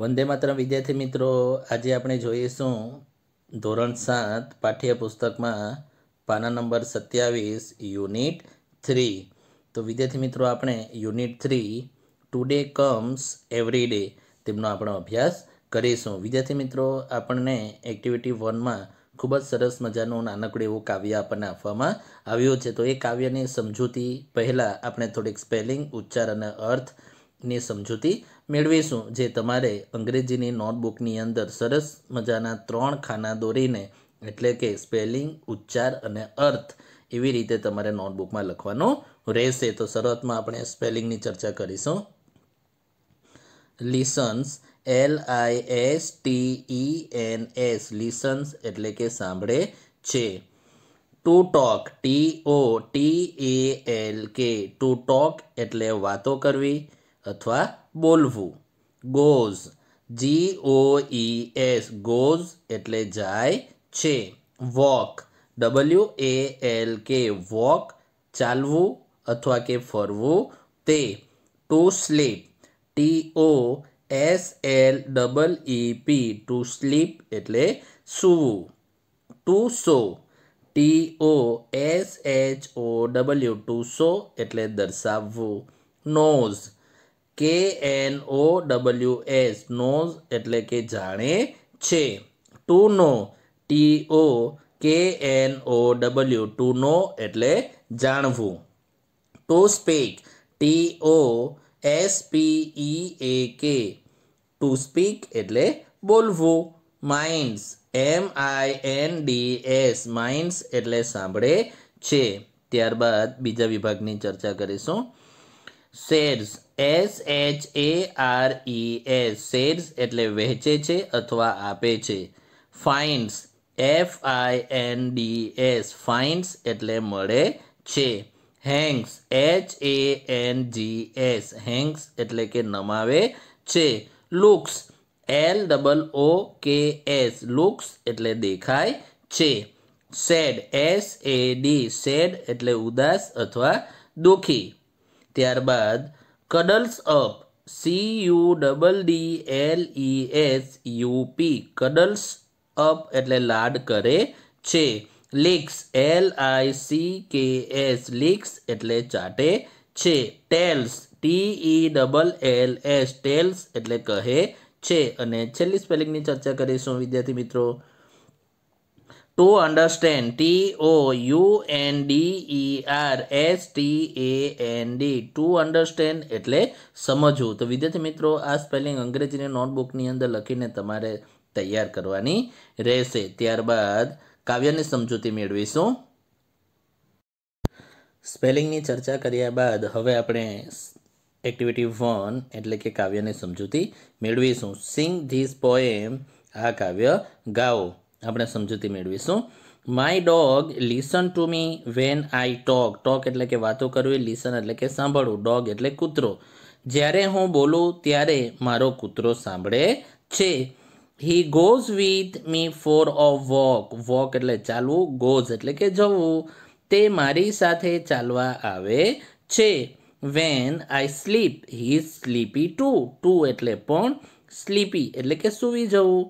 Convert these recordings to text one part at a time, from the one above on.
વંદે માત્ર વિદ્યાર્થી મિત્રો આજે આપણે જોઈશું ધોરણ સાત પાઠ્યપુસ્તકમાં પાના નંબર સત્યાવીસ યુનિટ થ્રી તો વિદ્યાર્થી મિત્રો આપણે unit three today comes every day તેમનો આપણો અભ્યાસ કરીશું વિદ્યાર્થી મિત્રો આપણને એક્ટિવિટી વનમાં ખૂબ જ સરસ મજાનું નાનકડું એવું કાવ્ય આપણને આપવામાં આવ્યું છે તો એ કાવ્યની સમજૂતી પહેલાં આપણે થોડીક સ્પેલિંગ ઉચ્ચાર અને અર્થ ની સમજૂતી મેળવીશું જે તમારે અંગ્રેજીની નોટબુકની અંદર સરસ મજાના ત્રણ ખાના દોરીને એટલે કે સ્પેલિંગ ઉચ્ચાર અને અર્થ એવી રીતે તમારે નોટબુકમાં લખવાનું રહેશે તો શરૂઆતમાં આપણે સ્પેલિંગની ચર્ચા કરીશું listens L I S T E N S listens એટલે કે સાંભળે છે to talk T O T A L K to talk એટલે વાતો કરવી અથવા બોલવું goes G O E S goes એટલે જાય છે walk W A L K walk ચાલવું અથવા કે ફરવું તે to sleep T O S L double E P to sleep એટલે સૂવું to show T O S H O W to show એટલે દર્શાવવું knows K N O W S knows એટલે કે જાણે છે to know T O K N O W to know એટલે જાણવું to speak T O S P E A K to speak એટલે બોલવું minds M I N D S minds એટલે સાંભળે છે ત્યારબાદ બીજા વિભાગની ચર્ચા કરીશું shares S H A R E S shares એટલે વહેંચે છે અથવા આપે છે finds F I N D S finds એટલે મળે છે hangs H A N G S hangs એટલે કે નમાવે છે લુક્સ એલ ડબલ ઓ કે એસ લુક્સ એટલે દેખાય છે sad S A D sad એટલે ઉદાસ અથવા દુઃખી ત્યારબાદ cuddles up C U double D L E S U P cuddles up એટલે લાડ કરે છે licks L I C K S licks એટલે ચાટે છે tells T E double L S tells એટલે કહે છે અને છેલ્લી સ્પેલિંગની ચર્ચા કરીશું વિદ્યાર્થી મિત્રો to understand T O U N D E R S T A N D to understand એટલે સમજવું તો વિદ્યાર્થી મિત્રો આ સ્પેલિંગ અંગ્રેજીની નોટબુકની અંદર લખીને તમારે તૈયાર કરવાની રહેશે ત્યારબાદ કાવ્યની સમજૂતી મેળવીશું સ્પેલિંગની ચર્ચા કર્યા બાદ હવે આપણે એક્ટિવિટી વન એટલે કે કાવ્યની સમજૂતી મેળવીશું સિંગ ધીસ પોએમ આ કાવ્ય ગાઓ આપણે સમજૂતી મેળવીશું my dog listen to me when I talk talk એટલે કે વાતો કરવી લિસન એટલે કે સાંભળવું ડોગ એટલે કૂતરો જ્યારે હું બોલું ત્યારે મારો કૂતરો સાંભળે છે he goes with me for a walk walk એટલે ચાલવું ગોઝ એટલે કે જવું તે મારી સાથે ચાલવા આવે છે when I sleep he sleepy too too એટલે પણ સ્લીપી એટલે કે સુવી જવું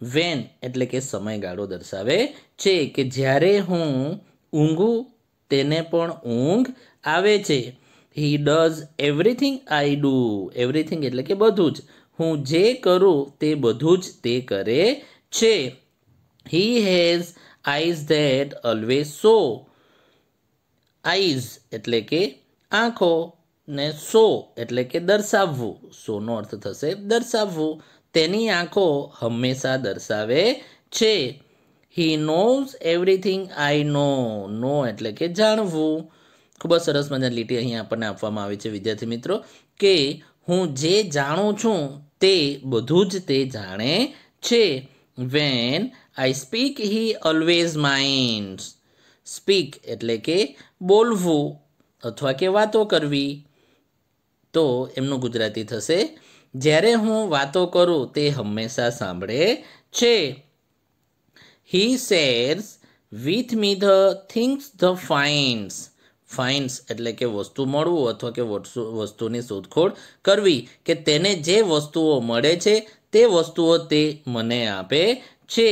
વેન એટલે કે સમયગાળો દર્શાવે છે કે જ્યારે હું ઊંઘું તેને પણ ઊંઘ આવે છે he does everything I do everything એટલે કે બધું જ હું જે કરું તે બધું જ તે કરે છે he has eyes that always so eyes એટલે કે આંખો ને સો એટલે કે દર્શાવવું સોનો અર્થ થશે દર્શાવવું તેની આંખો હંમેશા દર્શાવે છે he knows everything I no know એટલે કે જાણવું ખૂબ જ સરસ મજાની લીટી અહીં આપણને આપવામાં આવી છે વિદ્યાર્થી મિત્રો કે હું જે જાણું છું તે બધું જ તે જાણે છે when I speak he always mind speak એટલે કે બોલવું અથવા કે વાતો કરવી તો એમનું ગુજરાતી થશે જ્યારે હું વાતો કરું તે હંમેશા સાંભળે છે he shares with me the things the finds finds એટલે કે વસ્તુ મળવું અથવા કે વસ્તુની શોધખોળ કરવી કે તેને જે વસ્તુઓ મળે છે તે વસ્તુઓ તે મને આપે છે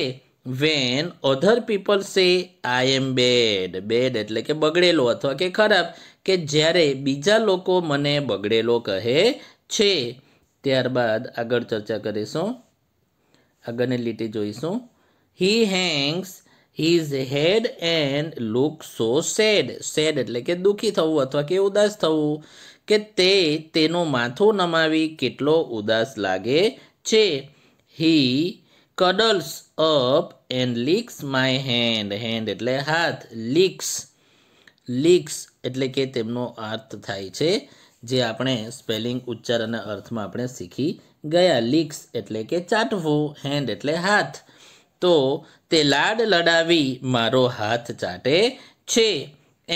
વેન અધર પીપલ સે આઈ એમ બેડ બેડ એટલે કે બગડેલો અથવા કે ખરાબ કે જ્યારે બીજા લોકો મને બગડેલો કહે છે ત્યારબાદ આગળ ચર્ચા કરીશું આગળની લીટી જોઈશું he hangs his head and look so sad sad એટલે કે દુઃખી થવું અથવા કે ઉદાસ થવું કે તે તેનું માથું નમાવી કેટલો ઉદાસ લાગે છે he cuddles up and licks my hand hand એટલે હાથ લીક્સ લીક્સ એટલે કે તેમનો અર્થ થાય છે જે આપણે સ્પેલિંગ ઉચ્ચાર અને અર્થમાં આપણે શીખી ગયા લિક્સ એટલે કે ચાટવું હેન્ડ એટલે હાથ તો તે લાડ લડાવી મારો હાથ ચાટે છે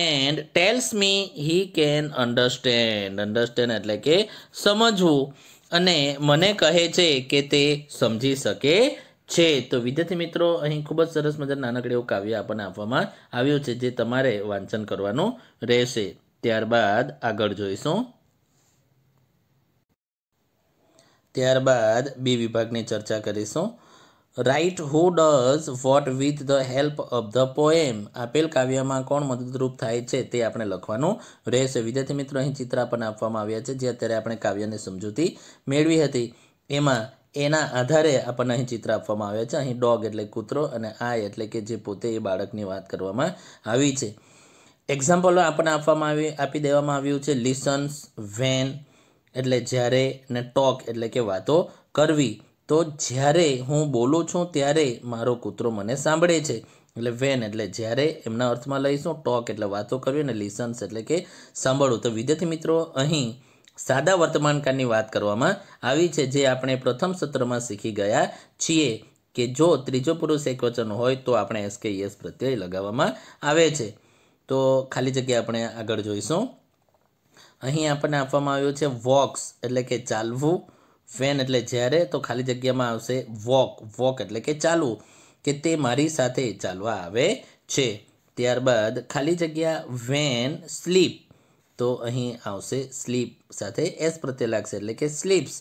and tells me he can understand understand એટલે કે સમજવું અને મને કહે છે કે તે સમજી શકે છે તો વિદ્યાર્થી મિત્રો અહીં ખૂબ જ સરસ મજા નાનકડે એવું કાવ્ય આપણને આપવામાં આવ્યું છે જે તમારે વાંચન કરવાનું રહેશે ત્યારબાદ આગળ જોઈશું ત્યારબાદ બી વિભાગની ચર્ચા કરીશું write who does what with the help of the poem આપેલ કાવ્યમાં કોણ મદદરૂપ થાય છે તે આપણે લખવાનું રહેશે વિદ્યાર્થી મિત્રો અહીં ચિત્ર પણ આપવામાં આવ્યા છે જે અત્યારે આપણે કાવ્યની સમજૂતી મેળવી હતી એમાં એના આધારે આપણને અહીં ચિત્ર આપવામાં આવ્યા છે અહીં ડોગ એટલે કૂતરો અને આ એટલે કે જે પોતે એ બાળકની વાત કરવામાં આવી છે એક્ઝામ્પલો આપણને આપવામાં આવી આપી દેવામાં આવ્યું છે લિસન્સ વેન એટલે જ્યારે ને ટોક એટલે કે વાતો કરવી તો જ્યારે હું બોલું છું ત્યારે મારો કૂતરો મને સાંભળે છે એટલે વેન એટલે જ્યારે એમના અર્થમાં લઈશું ટોક એટલે વાતો કરવી અને લિસન્સ એટલે કે સાંભળવું તો વિદ્યાર્થી મિત્રો અહીં સાદા વર્તમાનકાળની વાત કરવામાં આવી છે જે આપણે પ્રથમ સત્રમાં શીખી ગયા છીએ કે જો ત્રીજો પુરુષ એકવચન હોય તો આપણે એસ કે યસ પ્રત્યય લગાવવામાં આવે છે તો ખાલી જગ્યા આપણે આગળ જોઈશું અહીં આપણને આપવામાં આવ્યો છે વોક્સ એટલે કે ચાલવું ફેન એટલે જ્યારે તો ખાલી જગ્યામાં આવશે વોક વોક એટલે કે ચાલવું કે તે મારી સાથે ચાલવા આવે છે ત્યારબાદ ખાલી જગ્યા વેન સ્લીપ તો અહીં આવશે સ્લીપ સાથે એસ પ્રત્યે લાગશે એટલે કે સ્લીપ્સ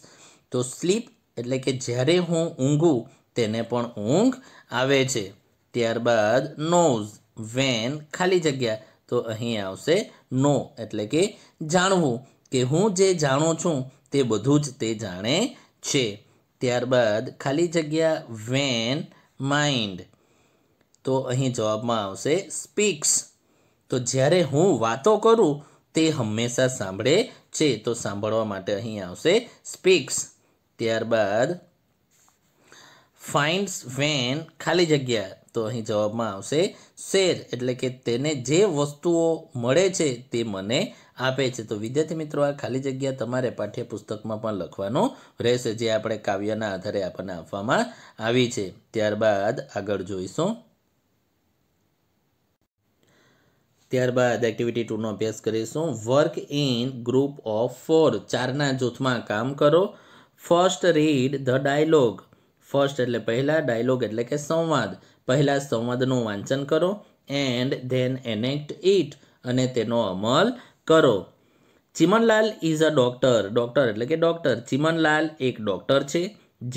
તો સ્લીપ એટલે કે જ્યારે હું ઊંઘું તેને પણ ઊંઘ આવે છે ત્યારબાદ નોઝ વેન ખાલી જગ્યા તો અહીં આવશે નો એટલે કે જાણવું કે હું જે જાણું છું તે બધું જ તે જાણે છે ત્યારબાદ ખાલી જગ્યા વેન માઇન્ડ તો અહીં જવાબમાં આવશે સ્પીક્સ તો જ્યારે હું વાતો કરું તે હંમેશા સાંભળે છે તો સાંભળવા માટે અહીં આવશે સ્પીક્સ ત્યારબાદ ફાઇન્ડ્સ વેન ખાલી જગ્યા તો અહીં જવાબમાં આવશે શેર એટલે કે તેને જે વસ્તુઓ મળે છે તે મને આપે છે તો વિદ્યાર્થી મિત્રો આ ખાલી જગ્યા તમારે પાઠ્યપુસ્તકમાં પણ લખવાનું રહેશે જે આપણે કાવ્યના આધારે આપણને આપવામાં આવી છે ત્યારબાદ આગળ જોઈશું ત્યારબાદ એક્ટિવિટી ટુનો અભ્યાસ કરીશું work in group of four ચારના જૂથમાં કામ કરો first read the dialogue first એટલે પહેલાં ડાયલોગ એટલે કે સંવાદ પહેલાં સંવાદનું વાંચન કરો એન્ડ ધેન એનેક્ટ ઇટ અને તેનો અમલ કરો Chimanlal is a doctor doctor એટલે કે ડૉક્ટર ચિમનલાલ એક ડૉક્ટર છે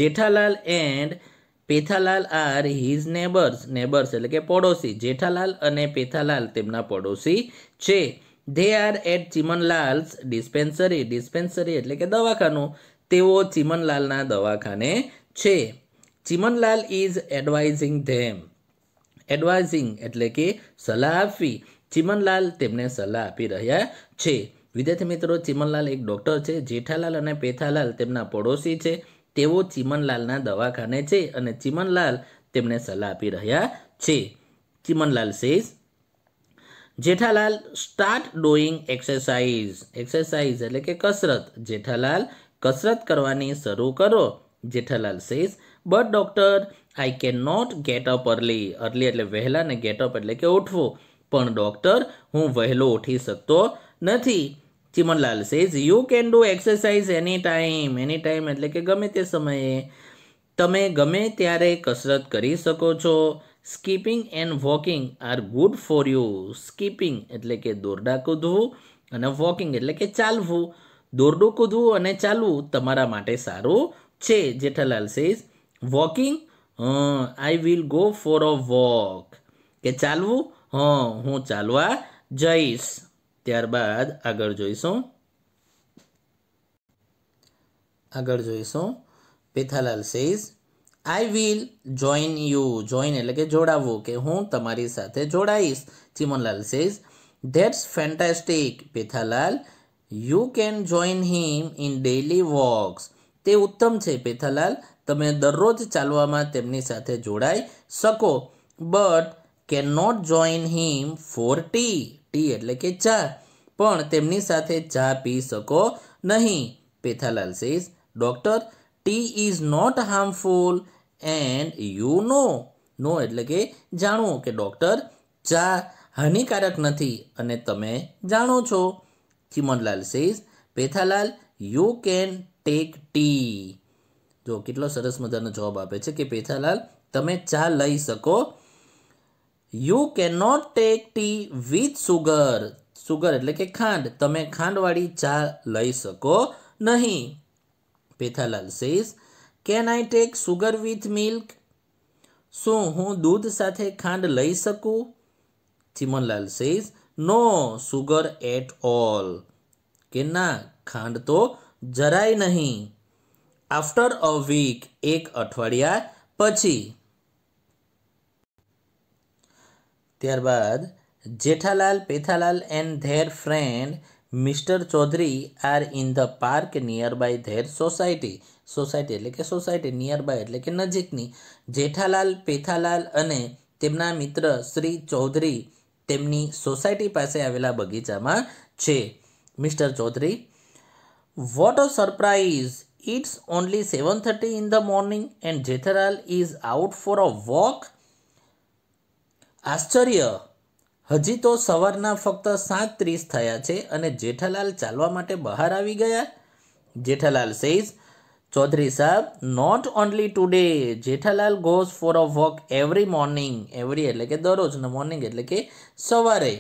Jethalal and Pethalal are his neighbours neighbours એટલે કે પડોશી જેઠાલાલ અને પેથાલાલ તેમના પડોશી છે they are at Chimanlal's dispensary dispensary એટલે કે દવાખાનું તેઓ ચિમનલાલના દવાખાને છે Chimanlal is advising them advising એટલે કે સલાહ આપવી ચિમનલાલ તેમને સલાહ આપી રહ્યા છે વિદ્યાર્થી મિત્રો ચિમનલાલ એક ડૉક્ટર છે જેઠાલાલ અને પેથાલાલ તેમના પડોશી છે તેઓ ચિમનલાલના દવાખાને છે અને ચિમનલાલ તેમને સલાહ આપી રહ્યા છે Chimanlal says Jethalal start doing exercise exercise એટલે કે કસરત જેઠાલાલ કસરત કરવાની શરૂ કરો Jethalal says but doctor I can not get up early early એટલે વહેલા ને ગેટ અપ એટલે કે ઉઠવું પણ ડૉક્ટર હું વહેલો ઉઠી શકતો નથી Chimanlal says you can do exercise any time any time એટલે કે ગમે તે સમયે તમે ગમે ત્યારે કસરત કરી શકો છો skipping and walking are good for you skipping એટલે કે દોરડા કૂદવું અને વોકિંગ એટલે કે ચાલવું દોરડું કૂદવું અને ચાલવું તમારા માટે સારું છે Jethalal says walking hmm I will go for a walk કે ચાલવું હં હું ચાલવા જઈશ ત્યારબાદ આગળ જોઈશું આગળ જોઈશું Pethalal says I will join you join એટલે કે જોડાવવું કે હું તમારી સાથે જોડાઈશ Chimanlal says that's fantastic Pethalal you can join him in daily walks તે ઉત્તમ છે પેથાલાલ તમે દરરોજ ચાલવામાં તેમની સાથે જોડાઈ શકો but can not join him for tea tea એટલે કે ચા પણ તેમની સાથે ચા પી શકો નહીં Pethalal says doctor tea is not harmful and you know know એટલે કે જાણવું કે ડૉક્ટર ચા હાનિકારક નથી અને તમે જાણો છો Chimanlal says Pethalal you can take tea જો કેટલો સરસ મજાનો જવાબ આપે છે કે પેથાલાલ તમે ચા લઈ શકો you can not take tea with sugar sugar એટલે કે ખાંડ તમે ખાંડવાળી ચા લઈ શકો નહીં Pethalal says can I take sugar with milk શું હું દૂધ સાથે ખાંડ લઈ શકું Chimanlal says no sugar at all કે ના ખાંડ તો જરાય નહીં આફ્ટર અ વીક એક અઠવાડિયા પછી ત્યારબાદ Jethalal Pethalal and their friend mister Chaudhary are in the park near by their society society એટલે કે સોસાયટી નિયર બાય એટલે કે નજીકની જેઠાલાલ પેથાલાલ અને તેમના મિત્ર શ્રી ચૌધરી તેમની સોસાયટી પાસે આવેલા બગીચામાં છે mister Chaudhary what a surprise It's only 7:30 in the morning and Jetharal is out for a walk. આશ્ચર્ય હજી તો સવારના ફક્ત સાત ત્રીસ થયા છે અને જેઠાલાલ ચાલવા માટે બહાર આવી ગયા Jethalal says Chaudhary saheb not only today Jethalal goes for a walk every morning every એટલે કે દરરોજને મોર્નિંગ એટલે કે સવારે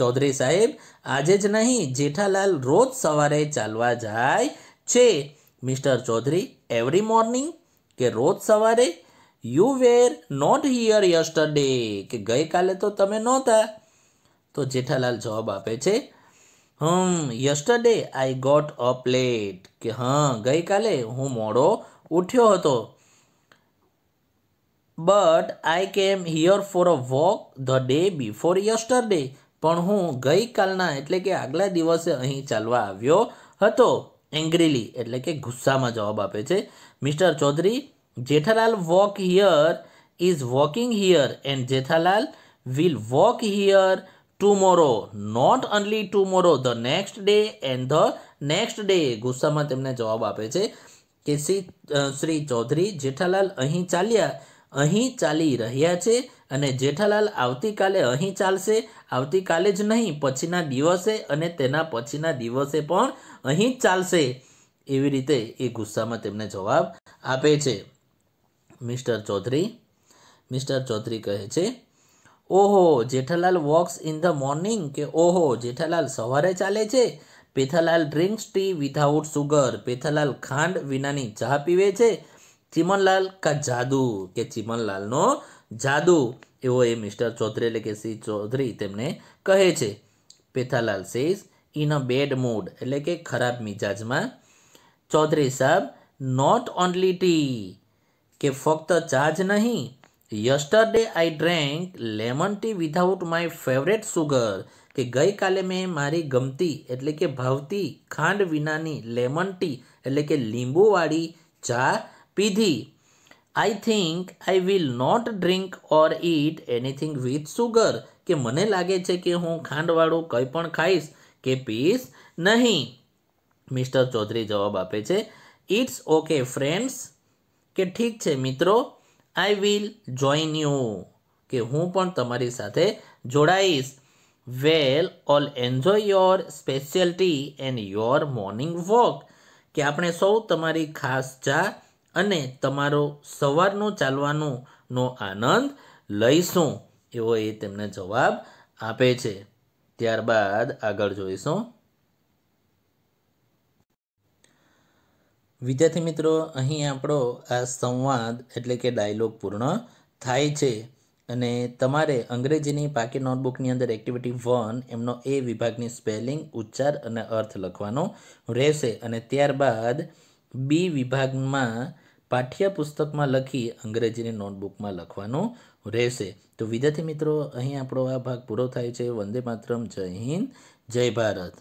ચૌધરી સાહેબ આજે જ નહીં જેઠાલાલ રોજ સવારે ચાલવા જાય છે મિસ્ટર ચૌધરી એવરી મોર્નિંગ કે રોજ સવારે you were not here yesterday કે ગઈકાલે તો તમે નહોતા તો જેઠાલાલ જવાબ આપે છે hmm yesterday I got up late કે હા ગઈકાલે હું મોડો ઉઠ્યો હતો but I came here for a walk the day before yesterday પણ હું ગઈકાલના એટલે કે આગલા દિવસે અહીં ચાલવા આવ્યો હતો એંગ્રીલી એટલે કે ગુસ્સામાં જવાબ આપે છે mister Chaudhary Jethalal walk here is walking here and Jethalal will walk here tomorrow not only tomorrow the next day and the next day ગુસ્સામાં તેમને જવાબ આપે છે કે શ્રી શ્રી ચૌધરી જેઠાલાલ અહીં ચાલ્યા અહીં ચાલી રહ્યા છે અને જેઠાલાલ આવતીકાલે અહીં ચાલશે આવતીકાલે જ નહીં પછીના દિવસે અને તેના પછીના દિવસે પણ અહીં ચાલશે એવી રીતે એ ગુસ્સામાં તેમને જવાબ આપે છે મિસ્ટર ચૌધરી મિસ્ટર ચૌધરી કહે છે ઓહો Jethalal walks in the morning કે ઓહો જેઠાલાલ સવારે ચાલે છે Pethalal drinks tea without sugar Pethalal ખાંડ વિનાની ચા પીવે છે ચિમનલાલ કા જાદુ કે ચીમનલાલનો જાદુ એવો એ મિસ્ટર ચૌધરી એટલે કે શ્રી ચૌધરી તેમને કહે છે Pethalal says in a bad mood એટલે કે ખરાબ મિજાજમાં Chaudhary saheb not only T કે ફક્ત ચા જ નહીં yesterday I drank lemon tea without my favourite sugar કે ગઈકાલે મેં મારી ગમતી એટલે કે ભાવતી ખાંડ વિનાની લેમન ટી એટલે કે લીંબુવાળી ચા પીધી I think I will not drink or eat anything with sugar કે મને લાગે છે કે હું ખાંડવાળું કંઈ પણ ખાઈશ કે પીશ નહીં મિસ્ટર ચૌધરી જવાબ આપે છે ઇટ્સ ઓકે ફ્રેન્ડ્સ કે ઠીક છે મિત્રો આઈ વિલ જોઈન યુ કે હું પણ તમારી સાથે જોડાઈશ well all enjoy your special tea and your morning walk કે આપણે સૌ તમારી ખાસ ચા અને તમારો સવારનો ચાલવાનો નો આનંદ લઈશું એવો એ તેમને જવાબ આપે છે ત્યારબાદ આગળ જોઈશું વિદ્યાર્થી મિત્રો અહીં આપણો આ સંવાદ એટલે કે ડાયલોગ પૂર્ણ થાય છે અને તમારે અંગ્રેજીની પાકી નોટબુકની અંદર એક્ટિવિટી વન એમનો એ વિભાગની સ્પેલિંગ ઉચ્ચાર અને અર્થ લખવાનો રહેશે અને ત્યારબાદ બી વિભાગમાં પાઠ્યપુસ્તકમાં લખી અંગ્રેજીની નોટબુકમાં લખવાનું રહેશે તો વિદ્યાર્થી મિત્રો અહીં આપણો આ ભાગ પૂરો થાય છે વંદે માતરમ જય હિન્દ જય ભારત